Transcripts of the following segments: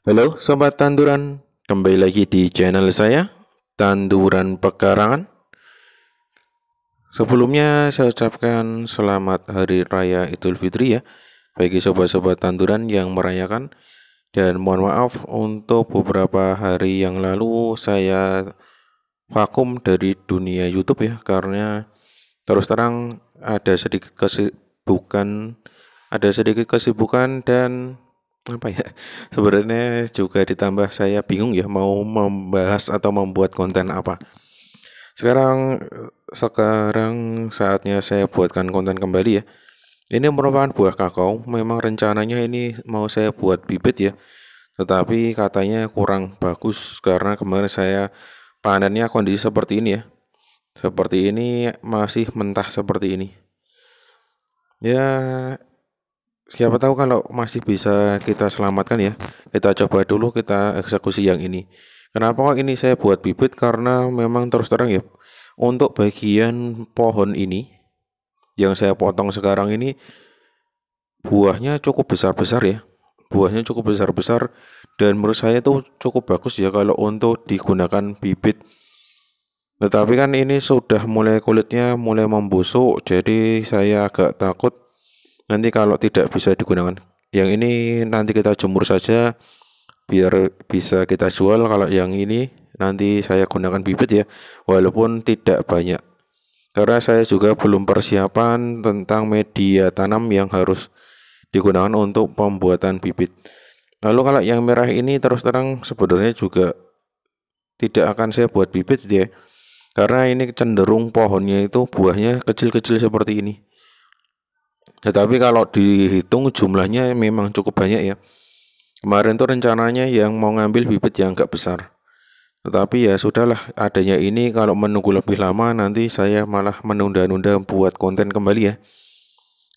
Halo Sobat Tanduran, kembali lagi di channel saya, Tanduran Pekarangan. Sebelumnya saya ucapkan selamat Hari Raya Idul Fitri ya, bagi sobat-sobat Tanduran yang merayakan. Dan mohon maaf untuk beberapa hari yang lalu saya vakum dari dunia YouTube ya, karena terus terang ada sedikit kesibukan, ada sedikit kesibukan dan apa ya sebenarnya juga ditambah saya bingung ya mau membahas atau membuat konten apa sekarang sekarang saatnya saya buatkan konten kembali ya ini merupakan buah kakao memang rencananya ini mau saya buat bibit ya tetapi katanya kurang bagus karena kemarin saya panennya kondisi seperti ini ya seperti ini masih mentah seperti ini ya siapa tahu kalau masih bisa kita selamatkan ya kita coba dulu kita eksekusi yang ini kenapa kok ini saya buat bibit karena memang terus terang ya untuk bagian pohon ini yang saya potong sekarang ini buahnya cukup besar-besar ya buahnya cukup besar-besar dan menurut saya itu cukup bagus ya kalau untuk digunakan bibit tetapi kan ini sudah mulai kulitnya mulai membusuk jadi saya agak takut nanti kalau tidak bisa digunakan yang ini nanti kita jemur saja biar bisa kita jual kalau yang ini nanti saya gunakan bibit ya walaupun tidak banyak karena saya juga belum persiapan tentang media tanam yang harus digunakan untuk pembuatan bibit lalu kalau yang merah ini terus terang sebenarnya juga tidak akan saya buat bibit ya karena ini cenderung pohonnya itu buahnya kecil-kecil seperti ini tetapi ya, kalau dihitung jumlahnya memang cukup banyak ya. Kemarin tuh rencananya yang mau ngambil bibit yang agak besar. Tetapi ya sudahlah adanya ini kalau menunggu lebih lama nanti saya malah menunda-nunda buat konten kembali ya.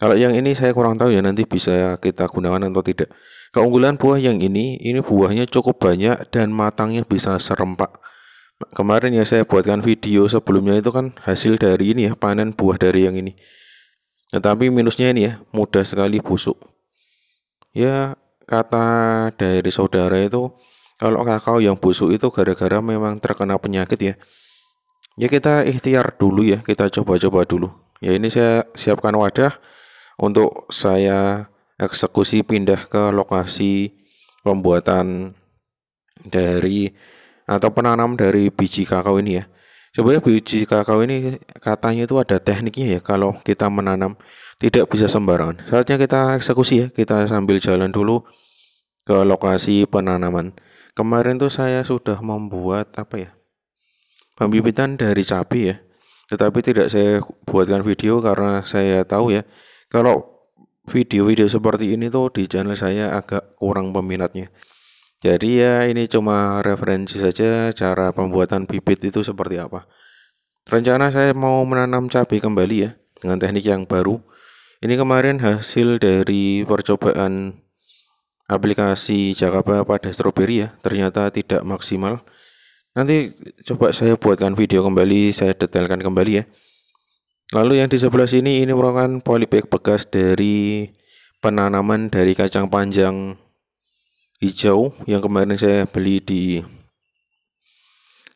Kalau yang ini saya kurang tahu ya nanti bisa kita gunakan atau tidak. Keunggulan buah yang ini, ini buahnya cukup banyak dan matangnya bisa serempak. Kemarin ya saya buatkan video sebelumnya itu kan hasil dari ini ya panen buah dari yang ini. Nah, tapi minusnya ini ya, mudah sekali busuk. Ya, kata dari saudara itu, kalau kakao yang busuk itu gara-gara memang terkena penyakit ya. Ya kita ikhtiar dulu ya, kita coba-coba dulu. Ya ini saya siapkan wadah untuk saya eksekusi pindah ke lokasi pembuatan dari atau penanam dari biji kakao ini ya. Sebenarnya biji kakao ini katanya itu ada tekniknya ya kalau kita menanam tidak bisa sembarangan. Saatnya kita eksekusi ya, kita sambil jalan dulu ke lokasi penanaman. Kemarin tuh saya sudah membuat apa ya? Pembibitan dari cabai ya. Tetapi tidak saya buatkan video karena saya tahu ya kalau video-video seperti ini tuh di channel saya agak kurang peminatnya. Jadi ya ini cuma referensi saja cara pembuatan bibit itu seperti apa. Rencana saya mau menanam cabai kembali ya dengan teknik yang baru. Ini kemarin hasil dari percobaan aplikasi Jakarta pada stroberi ya, ternyata tidak maksimal. Nanti coba saya buatkan video kembali, saya detailkan kembali ya. Lalu yang di sebelah sini ini merupakan polybag bekas dari penanaman dari kacang panjang hijau yang kemarin saya beli di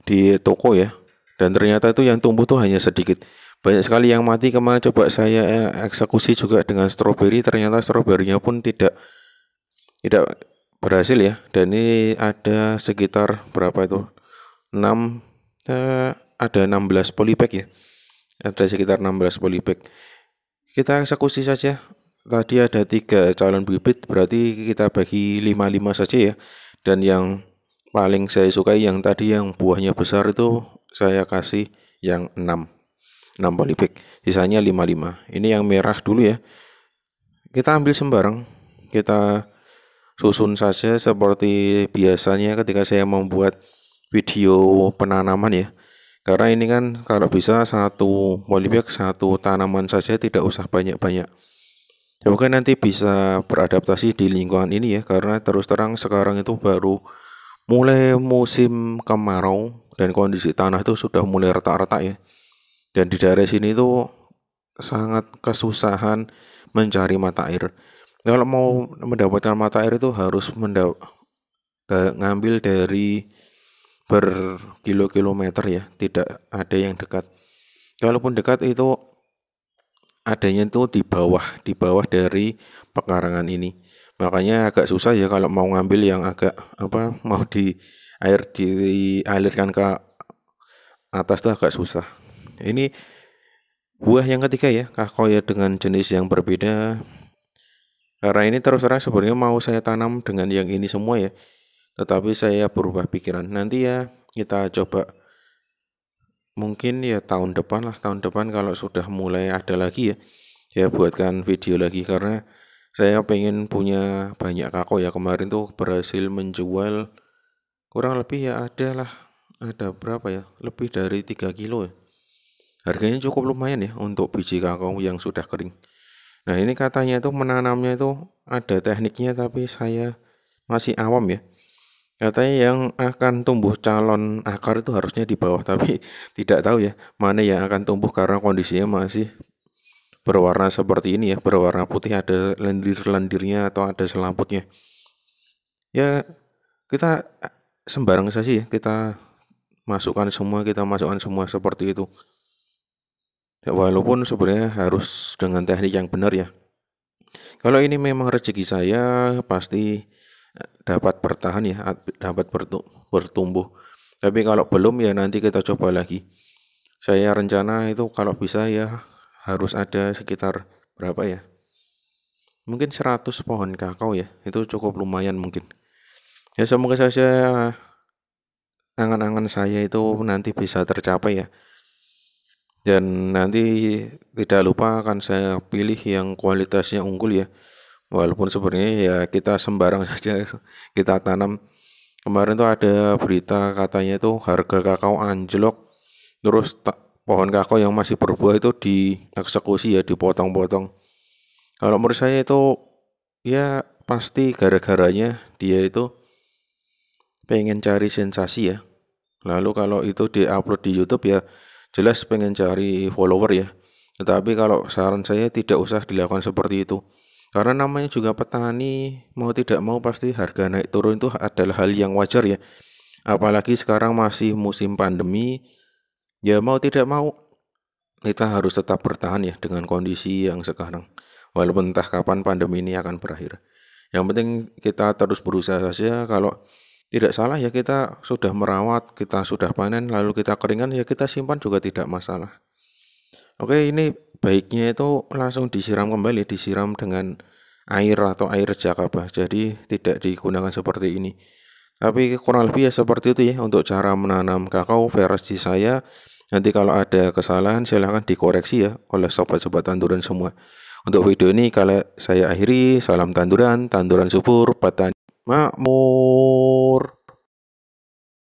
di toko ya dan ternyata itu yang tumbuh tuh hanya sedikit banyak sekali yang mati kemarin coba saya eksekusi juga dengan stroberi ternyata stroberinya pun tidak tidak berhasil ya dan ini ada sekitar berapa itu 6 eh, ada 16 polybag ya ada sekitar 16 polybag kita eksekusi saja tadi ada tiga calon bibit berarti kita bagi lima-lima saja ya dan yang paling saya sukai yang tadi yang buahnya besar itu saya kasih yang enam, enam polybag sisanya lima lima. ini yang merah dulu ya kita ambil sembarang kita susun saja seperti biasanya ketika saya membuat video penanaman ya karena ini kan kalau bisa satu polybag satu tanaman saja tidak usah banyak-banyak ya mungkin nanti bisa beradaptasi di lingkungan ini ya karena terus terang sekarang itu baru mulai musim kemarau dan kondisi tanah itu sudah mulai retak-retak ya dan di daerah sini itu sangat kesusahan mencari mata air kalau mau mendapatkan mata air itu harus mengambil ngambil dari berkilo-kilometer ya tidak ada yang dekat kalaupun dekat itu adanya itu di bawah di bawah dari pekarangan ini makanya agak susah ya kalau mau ngambil yang agak apa mau di air dialirkan ke atas tuh agak susah ini buah yang ketiga ya kakoya dengan jenis yang berbeda karena ini terus terang sebenarnya mau saya tanam dengan yang ini semua ya tetapi saya berubah pikiran nanti ya kita coba mungkin ya tahun depan lah tahun depan kalau sudah mulai ada lagi ya saya buatkan video lagi karena saya pengen punya banyak kako ya kemarin tuh berhasil menjual kurang lebih ya ada lah ada berapa ya lebih dari 3 kilo ya harganya cukup lumayan ya untuk biji kakao yang sudah kering nah ini katanya itu menanamnya itu ada tekniknya tapi saya masih awam ya Katanya yang akan tumbuh calon akar itu harusnya di bawah, tapi tidak tahu ya mana yang akan tumbuh karena kondisinya masih berwarna seperti ini ya, berwarna putih ada lendir-lendirnya atau ada selaputnya. Ya kita sembarang saja ya, kita masukkan semua, kita masukkan semua seperti itu. Ya, walaupun sebenarnya harus dengan teknik yang benar ya. Kalau ini memang rezeki saya pasti dapat bertahan ya dapat bertumbuh tapi kalau belum ya nanti kita coba lagi saya rencana itu kalau bisa ya harus ada sekitar berapa ya mungkin 100 pohon kakao ya itu cukup lumayan mungkin ya semoga saja angan-angan saya itu nanti bisa tercapai ya dan nanti tidak lupa akan saya pilih yang kualitasnya unggul ya walaupun sebenarnya ya kita sembarang saja kita tanam kemarin tuh ada berita katanya itu harga kakao anjlok terus pohon kakao yang masih berbuah itu dieksekusi ya dipotong-potong kalau menurut saya itu ya pasti gara-garanya dia itu pengen cari sensasi ya lalu kalau itu diupload di YouTube ya jelas pengen cari follower ya tetapi kalau saran saya tidak usah dilakukan seperti itu karena namanya juga petani, mau tidak mau pasti harga naik turun itu adalah hal yang wajar ya. Apalagi sekarang masih musim pandemi, ya mau tidak mau kita harus tetap bertahan ya dengan kondisi yang sekarang. Walaupun entah kapan pandemi ini akan berakhir. Yang penting kita terus berusaha saja kalau tidak salah ya kita sudah merawat, kita sudah panen, lalu kita keringan ya kita simpan juga tidak masalah. Oke, ini baiknya itu langsung disiram kembali disiram dengan air atau air jakabah jadi tidak digunakan seperti ini tapi kurang lebih ya seperti itu ya untuk cara menanam kakao versi saya nanti kalau ada kesalahan silahkan dikoreksi ya oleh sobat-sobat tanduran semua untuk video ini kalau saya akhiri salam tanduran tanduran subur petani makmur